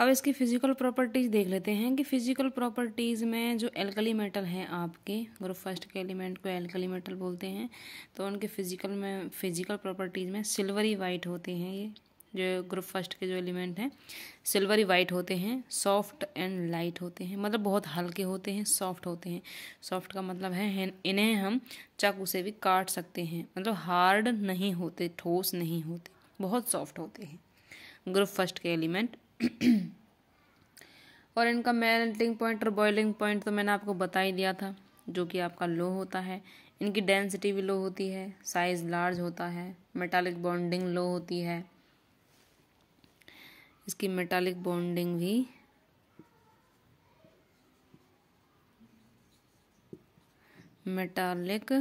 अब इसकी physical properties देख लेते हैं कि फ़िज़िकल प्रॉपर्टीज़ में जो एल्कली मेटल हैं आपके ग्रुप फर्स्ट के एलिमेंट को एल्कली मेटल बोलते हैं तो उनके फ़िज़िकल में फ़िज़िकल प्रॉपर्टीज़ में सिल्वरी वाइट होते हैं ये जो ग्रुप फर्स्ट के जो एलिमेंट हैं सिल्वरी वाइट होते हैं सॉफ्ट एंड लाइट होते हैं मतलब बहुत हल्के होते हैं सॉफ्ट होते हैं सॉफ्ट का मतलब है इन्हें हम चाकू से भी काट सकते हैं मतलब हार्ड नहीं होते ठोस नहीं होते बहुत सॉफ्ट होते हैं ग्रुप फर्स्ट के एलिमेंट और इनका मेल्टिंग पॉइंट और बॉइलिंग पॉइंट तो मैंने आपको बता ही दिया था जो कि आपका लो होता है इनकी डेंसिटी भी लो होती है साइज लार्ज होता है मेटालिक बॉन्डिंग लो होती है इसकी मेटालिक बॉन्डिंग भी मेटालिक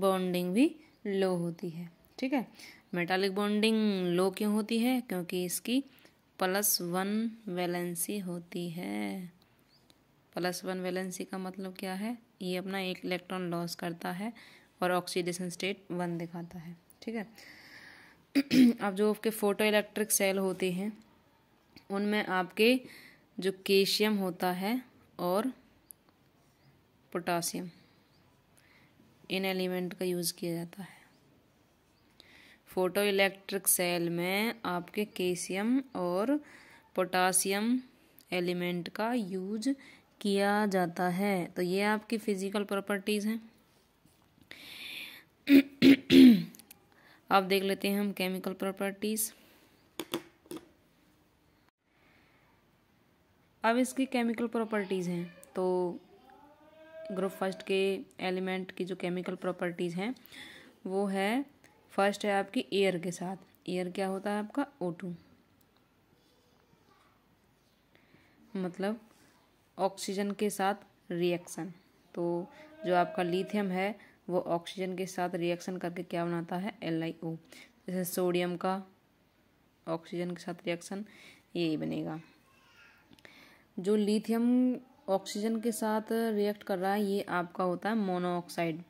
बॉन्डिंग भी लो होती है ठीक है मेटालिक बॉन्डिंग लो क्यों होती है क्योंकि इसकी प्लस वन वैलेंसी होती है प्लस वन वैलेंसी का मतलब क्या है ये अपना एक इलेक्ट्रॉन लॉस करता है और ऑक्सीडेशन स्टेट वन दिखाता है ठीक है अब जो आपके फोटो इलेक्ट्रिक सेल होते हैं उनमें आपके जो केशियम होता है और पोटासियम इन एलिमेंट का यूज़ किया जाता है फोटो इलेक्ट्रिक सेल में आपके कैल्शियम और पोटासियम एलिमेंट का यूज किया जाता है तो ये आपकी फिजिकल प्रॉपर्टीज़ हैं आप देख लेते हैं हम केमिकल प्रॉपर्टीज़ अब इसकी केमिकल प्रॉपर्टीज़ हैं तो ग्रुप फर्स्ट के एलिमेंट की जो केमिकल प्रॉपर्टीज़ हैं वो है फर्स्ट है आपकी एयर के साथ एयर क्या होता है आपका ओ टू मतलब ऑक्सीजन के साथ रिएक्शन तो जो आपका लिथियम है वो ऑक्सीजन के साथ रिएक्शन करके क्या बनाता है एल आई ओ जैसे सोडियम का ऑक्सीजन के साथ रिएक्शन यही बनेगा जो लिथियम ऑक्सीजन के साथ रिएक्ट कर रहा है ये आपका होता है मोनोऑक्साइड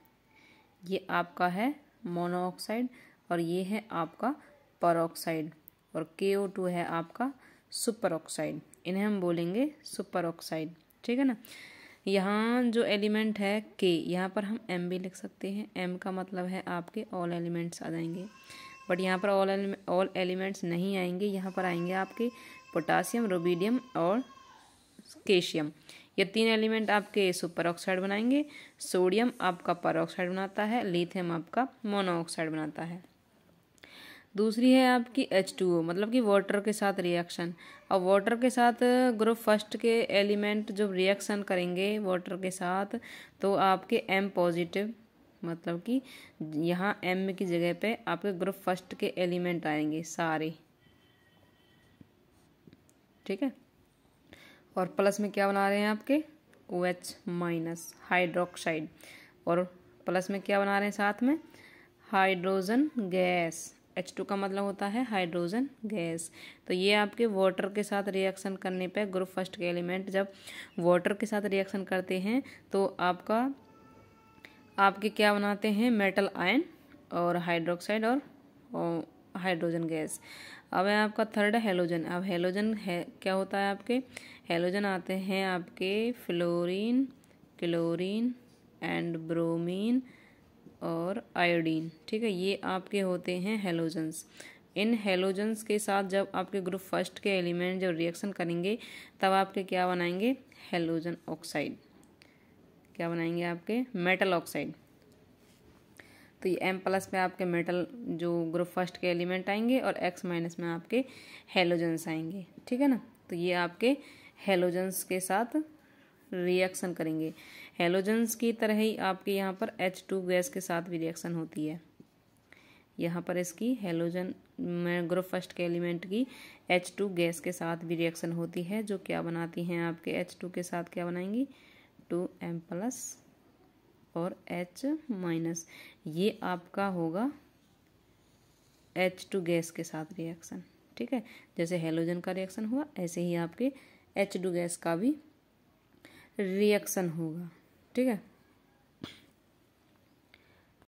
ये आपका है मोनोऑक्साइड और ये है आपका परऑक्साइड और के ओ टू है आपका सुपर ऑक्साइड इन्हें हम बोलेंगे सुपर ठीक है ना यहाँ जो एलिमेंट है के यहाँ पर हम एम भी लिख सकते हैं एम का मतलब है आपके ऑल एलिमेंट्स आ जाएंगे बट यहाँ पर ऑल ऑल एलिमेंट्स नहीं आएंगे यहाँ पर आएंगे आपके पोटासियम रोबीडियम और केशियम ये तीन एलिमेंट आपके सुपरऑक्साइड बनाएंगे सोडियम आपका ऑक्साइड बनाता है लिथियम आपका मोनोऑक्साइड बनाता है दूसरी है आपकी एच टू ओ मतलब कि वाटर के साथ रिएक्शन और वाटर के साथ ग्रुप फर्स्ट के एलिमेंट जब रिएक्शन करेंगे वाटर के साथ तो आपके एम पॉजिटिव मतलब कि यहाँ एम की जगह पे आपके ग्रुप फर्स्ट के एलिमेंट आएंगे सारे ठीक है और प्लस में क्या बना रहे हैं आपके ओ एच माइनस हाइड्रोक्साइड और प्लस में क्या बना रहे हैं साथ में हाइड्रोजन गैस एच टू का मतलब होता है हाइड्रोजन गैस तो ये आपके वाटर के साथ रिएक्शन करने पर ग्रुप फर्स्ट के एलिमेंट जब वाटर के साथ रिएक्शन करते हैं तो आपका आपके क्या बनाते हैं मेटल आयन और हाइड्रोक्साइड और, और हाइड्रोजन गैस अब है आपका थर्ड हेलोजन अब हेलोजन है क्या होता है आपके हेलोजन आते हैं आपके फ्लोरीन क्लोरीन एंड ब्रोमीन और आयोडीन ठीक है ये आपके होते हैं हेलोजन्स इन हेलोजन्स के साथ जब आपके ग्रुप फर्स्ट के एलिमेंट जब रिएक्शन करेंगे तब आपके क्या बनाएंगे हेलोजन ऑक्साइड क्या बनाएंगे आपके मेटल ऑक्साइड तो ये एम प्लस में आपके मेटल जो ग्रुप फर्स्ट के एलिमेंट आएंगे और एक्स माइनस में आपके हेलोजेंस आएंगे ठीक है ना तो ये आपके हेलोजेंस के साथ रिएक्शन करेंगे हेलोजेंस की तरह ही आपके यहाँ पर एच टू गैस के साथ भी रिएक्शन होती है यहाँ पर इसकी हेलोजन में ग्रुप फर्स्ट के एलिमेंट की एच टू गैस के साथ भी रिएक्शन होती है जो क्या बनाती हैं आपके एच टू के साथ क्या बनाएंगी टू एम प्लस और एच माइनस ये आपका होगा एच टू गैस के साथ रिएक्शन ठीक है जैसे हेलोजन का रिएक्शन हुआ ऐसे ही आपके एच टू गैस का भी रिएक्शन होगा ठीक है